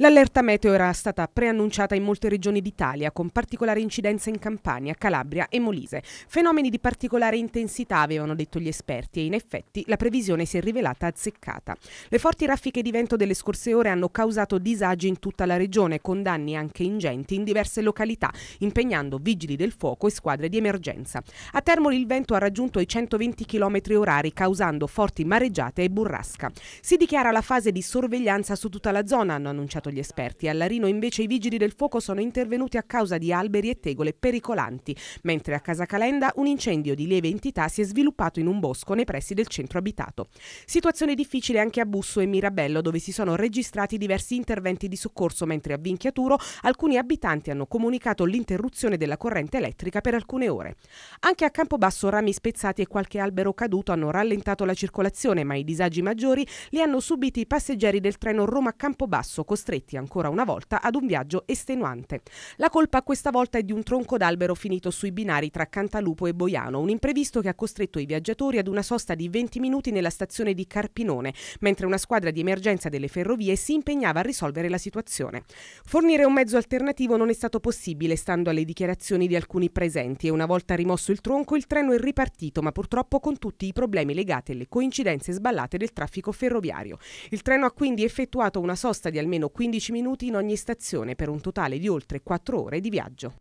L'allerta meteo era stata preannunciata in molte regioni d'Italia, con particolare incidenza in Campania, Calabria e Molise. Fenomeni di particolare intensità, avevano detto gli esperti, e in effetti la previsione si è rivelata azzeccata. Le forti raffiche di vento delle scorse ore hanno causato disagi in tutta la regione, con danni anche ingenti in diverse località, impegnando vigili del fuoco e squadre di emergenza. A Termoli il vento ha raggiunto i 120 km orari, causando forti mareggiate e burrasca. Si dichiara la fase di sorveglianza su tutta la zona, hanno annunciato pensato gli esperti. A Larino invece i vigili del fuoco sono intervenuti a causa di alberi e tegole pericolanti, mentre a Casa Calenda un incendio di lieve entità si è sviluppato in un bosco nei pressi del centro abitato. Situazione difficile anche a Busso e Mirabello dove si sono registrati diversi interventi di soccorso, mentre a Vinchiaturo alcuni abitanti hanno comunicato l'interruzione della corrente elettrica per alcune ore. Anche a Campobasso rami spezzati e qualche albero caduto hanno rallentato la circolazione, ma i disagi maggiori li hanno subiti i passeggeri del treno Roma-Campobasso costretti costretti ancora una volta ad un viaggio estenuante. La colpa questa volta è di un tronco d'albero finito sui binari tra Cantalupo e Boiano, un imprevisto che ha costretto i viaggiatori ad una sosta di 20 minuti nella stazione di Carpinone, mentre una squadra di emergenza delle ferrovie si impegnava a risolvere la situazione. Fornire un mezzo alternativo non è stato possibile, stando alle dichiarazioni di alcuni presenti, e una volta rimosso il tronco il treno è ripartito, ma purtroppo con tutti i problemi legati alle coincidenze sballate del traffico ferroviario. Il treno ha quindi effettuato una sosta di almeno 15 15 minuti in ogni stazione per un totale di oltre 4 ore di viaggio.